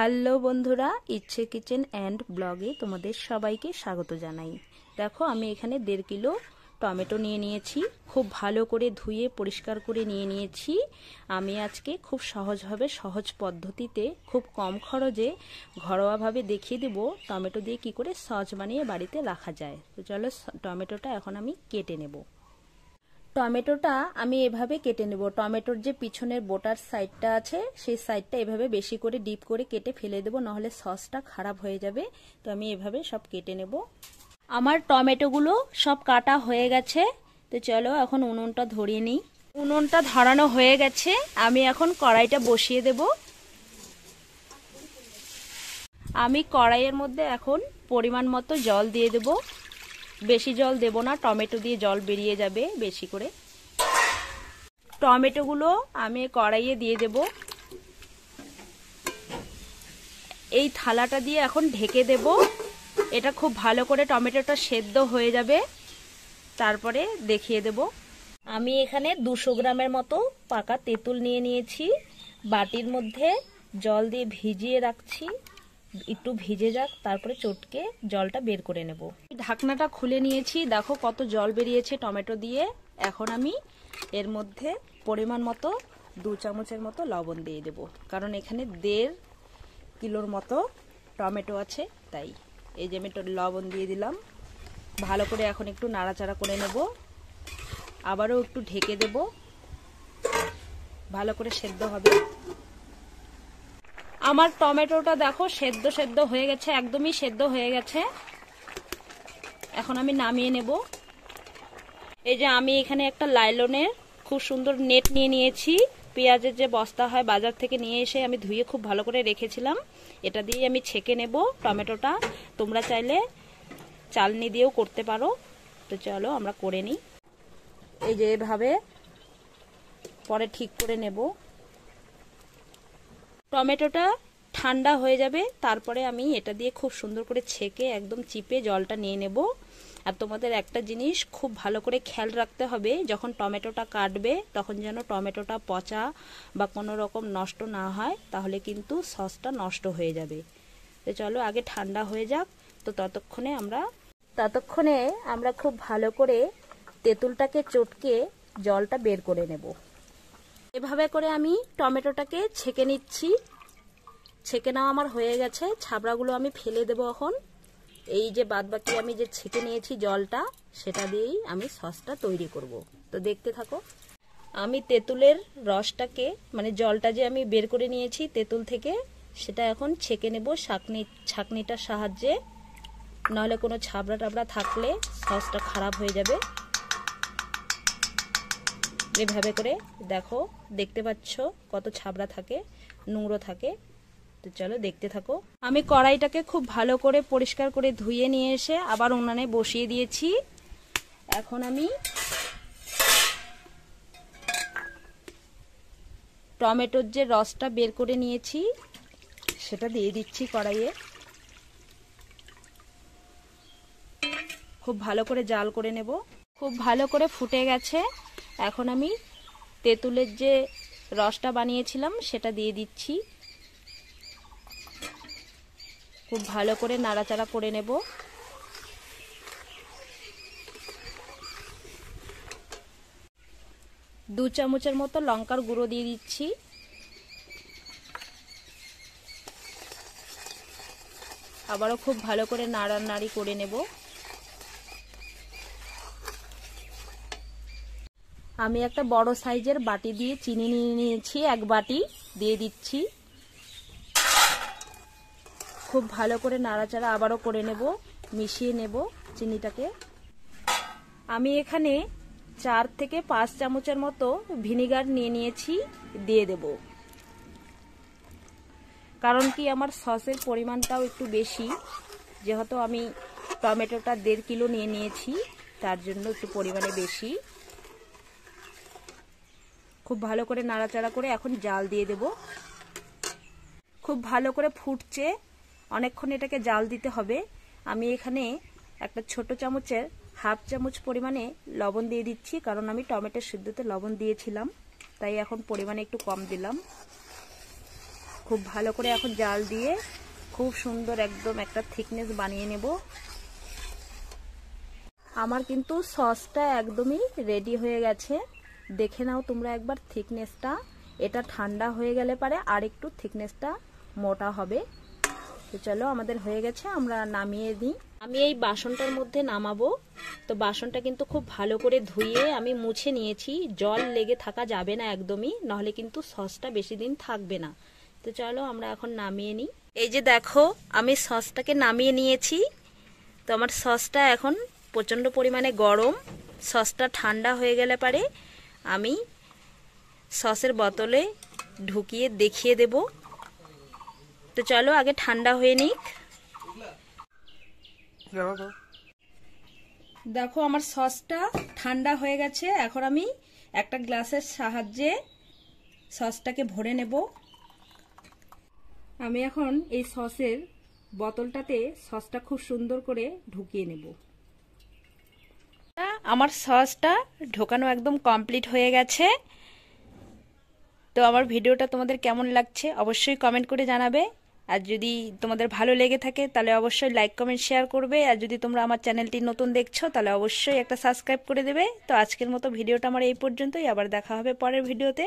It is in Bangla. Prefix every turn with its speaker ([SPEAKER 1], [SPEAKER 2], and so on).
[SPEAKER 1] হ্যালো বন্ধুরা ইচ্ছে কিচেন অ্যান্ড ব্লগে তোমাদের সবাইকে স্বাগত জানাই দেখো আমি এখানে দেড় কিলো টমেটো নিয়ে নিয়েছি খুব ভালো করে ধুয়ে পরিষ্কার করে নিয়ে নিয়েছি আমি আজকে খুব সহজভাবে সহজ পদ্ধতিতে খুব কম খরচে ঘরোয়াভাবে দেখিয়ে দেব টমেটো দিয়ে কি করে সজ বানিয়ে বাড়িতে রাখা যায় তো চলো টমেটোটা এখন আমি কেটে নেবো টমেটোটা আমি এভাবে কেটে নেব টমেটোর যে পিছনের বোটার সাইডটা আছে সেই সাইডটা এভাবে বেশি করে ডিপ করে কেটে ফেলে দেবো নাহলে সসটা খারাপ হয়ে যাবে তো আমি এভাবে সব কেটে নেব আমার টমেটোগুলো সব কাটা হয়ে গেছে তো চলো এখন উনুনটা ধরিয়ে নিই উনুনটা ধরানো হয়ে গেছে আমি এখন কড়াইটা বসিয়ে দেব আমি কড়াইয়ের মধ্যে এখন পরিমাণ মতো জল দিয়ে দেবো বেশি জল দেব না টমেটো দিয়ে জল বেরিয়ে যাবে বেশি করে টমেটোগুলো আমি কড়াইয়ে দিয়ে দেব এই থালাটা দিয়ে এখন ঢেকে দেব এটা খুব ভালো করে টমেটোটা সেদ্ধ হয়ে যাবে তারপরে দেখিয়ে দেব আমি এখানে দুশো গ্রামের মতো পাকা তেঁতুল নিয়ে নিয়েছি বাটির মধ্যে জল দিয়ে ভিজিয়ে রাখছি একটু ভিজে যাক তারপরে চটকে জলটা বের করে নেব ঢাকনাটা খুলে নিয়েছি দেখো কত জল বেরিয়েছে টমেটো দিয়ে এখন আমি এর মধ্যে পরিমাণ মতো দু চামচের মতো লবণ দিয়ে দেব কারণ এখানে দেড় কিলোর মতো টমেটো আছে তাই এই যে আমি লবণ দিয়ে দিলাম ভালো করে এখন একটু নাড়াচাড়া করে নেব আবারও একটু ঢেকে দেব ভালো করে সেদ্ধ হবে আমার টমেটোটা দেখো সেদ্ধ সেদ্ধ হয়ে গেছে একদমই সেদ্ধ হয়ে গেছে এখন আমি নামিয়ে নেব এই যে আমি এখানে একটা লাইলনের খুব সুন্দর নেট নিয়ে নিয়েছি পেঁয়াজের যে বস্তা হয় বাজার থেকে নিয়ে এসে আমি ধুয়ে খুব ভালো করে রেখেছিলাম এটা দিয়ে আমি ছেঁকে নেব টমেটোটা তোমরা চাইলে চালনি দিয়েও করতে পারো তো চলো আমরা করে নিই এই যে এভাবে পরে ঠিক করে নেবো টমেটোটা ঠান্ডা হয়ে যাবে তারপরে আমি এটা দিয়ে খুব সুন্দর করে ছেঁকে একদম চিপে জলটা নিয়ে নেব আর তোমাদের একটা জিনিস খুব ভালো করে খেয়াল রাখতে হবে যখন টমেটোটা কাটবে তখন যেন টমেটোটা পচা বা কোনো রকম নষ্ট না হয় তাহলে কিন্তু সসটা নষ্ট হয়ে যাবে তো চলো আগে ঠান্ডা হয়ে যাক তো ততক্ষণে আমরা ততক্ষণে আমরা খুব ভালো করে তেঁতুলটাকে চটকে জলটা বের করে নেবো এভাবে করে আমি টমেটোটাকে ছেঁকে নিচ্ছি ছেঁকে নেওয়া আমার হয়ে গেছে ছাবড়াগুলো আমি ফেলে দেবো এখন এই যে বাদ বাকি আমি যে ছেঁকে নিয়েছি জলটা সেটা দিয়েই আমি সসটা তৈরি করব তো দেখতে থাকো আমি তেঁতুলের রসটাকে মানে জলটা যে আমি বের করে নিয়েছি তেঁতুল থেকে সেটা এখন ছেঁকে নেব শাকনি ছাকনিটার সাহায্যে নাহলে কোনো ছাবড়া টাবড়া থাকলে সসটা খারাপ হয়ে যাবে এভাবে করে দেখো দেখতে পাচ্ছ কত ছাবড়া থাকে নোংরো থাকে তো চলো দেখতে থাকো আমি কড়াইটাকে খুব ভালো করে পরিষ্কার করে ধুয়ে নিয়ে এসে আবার উনানে বসিয়ে দিয়েছি এখন আমি টমেটোর যে রসটা বের করে নিয়েছি সেটা দিয়ে দিচ্ছি কড়াইয়ে খুব ভালো করে জাল করে নেব খুব ভালো করে ফুটে গেছে এখন আমি তেঁতুলের যে রসটা বানিয়েছিলাম সেটা দিয়ে দিচ্ছি খুব ভালো করে নাড়াচাড়া করে নেব দু চামচের মতো লঙ্কার গুঁড়ো দিয়ে দিচ্ছি আবারও খুব ভালো করে নাড়ানাড়ি করে নেব আমি একটা বড় সাইজের বাটি দিয়ে চিনি নিয়ে নিয়েছি এক বাটি দিয়ে দিচ্ছি খুব ভালো করে নাড়াচাড়া আবারও করে নেব মিশিয়ে নেব চিনিটাকে আমি এখানে চার থেকে পাঁচ চামচের মতো ভিনিগার নিয়ে নিয়েছি দিয়ে দেব কারণ কি আমার সসের পরিমাণটাও একটু বেশি যেহেতু আমি টমেটোটা দেড় কিলো নিয়ে নিয়েছি তার জন্য একটু পরিমাণে বেশি খুব ভালো করে নাড়াচাড়া করে এখন জাল দিয়ে দেব খুব ভালো করে ফুটছে অনেকক্ষণ এটাকে জাল দিতে হবে আমি এখানে একটা ছোট চামচের হাফ চামচ পরিমাণে লবণ দিয়ে দিচ্ছি কারণ আমি টমেটো সিদ্ধতে লবণ দিয়েছিলাম তাই এখন পরিমাণে একটু কম দিলাম খুব ভালো করে এখন জাল দিয়ে খুব সুন্দর একদম একটা থিকনেস বানিয়ে নেব আমার কিন্তু সসটা একদমই রেডি হয়ে গেছে দেখে নাও তোমরা একবার থিকনেসটা এটা ঠান্ডা হয়ে গেলে পারে আর একটু থিকনেসটা মোটা হবে তো চলো আমাদের হয়ে গেছে আমরা নামিয়ে দিই আমি এই বাসনটার মধ্যে নামাবো তো বাসনটা কিন্তু খুব ভালো করে ধুয়ে আমি মুছে নিয়েছি জল লেগে থাকা যাবে না একদমই নাহলে কিন্তু সসটা বেশি দিন থাকবে না তো চলো আমরা এখন নামিয়ে নিই এই যে দেখো আমি সসটাকে নামিয়ে নিয়েছি তো আমার সসটা এখন প্রচণ্ড পরিমাণে গরম সসটা ঠান্ডা হয়ে গেলে পারে আমি সসের বোতলে ঢুকিয়ে দেখিয়ে দেব তো চলো আগে ঠান্ডা হয়ে নিক দেখো আমার সসটা ঠান্ডা হয়ে গেছে এখন আমি একটা গ্লাসের সাহায্যে সসটাকে ভরে নেব আমি এখন এই সসের বোতলটাতে সসটা খুব সুন্দর করে ঢুকিয়ে নেব আমার সসটা ঢোকানো একদম কমপ্লিট হয়ে গেছে তো আমার ভিডিওটা তোমাদের কেমন লাগছে অবশ্যই কমেন্ট করে জানাবে আর যদি তোমাদের ভালো লেগে থাকে তাহলে অবশ্যই লাইক কমেন্ট শেয়ার করবে আর যদি তোমরা আমার চ্যানেলটি নতুন দেখছো তাহলে অবশ্যই একটা সাবস্ক্রাইব করে দেবে তো আজকের মতো ভিডিওটা আমার এই পর্যন্তই আবার দেখা হবে পরের ভিডিওতে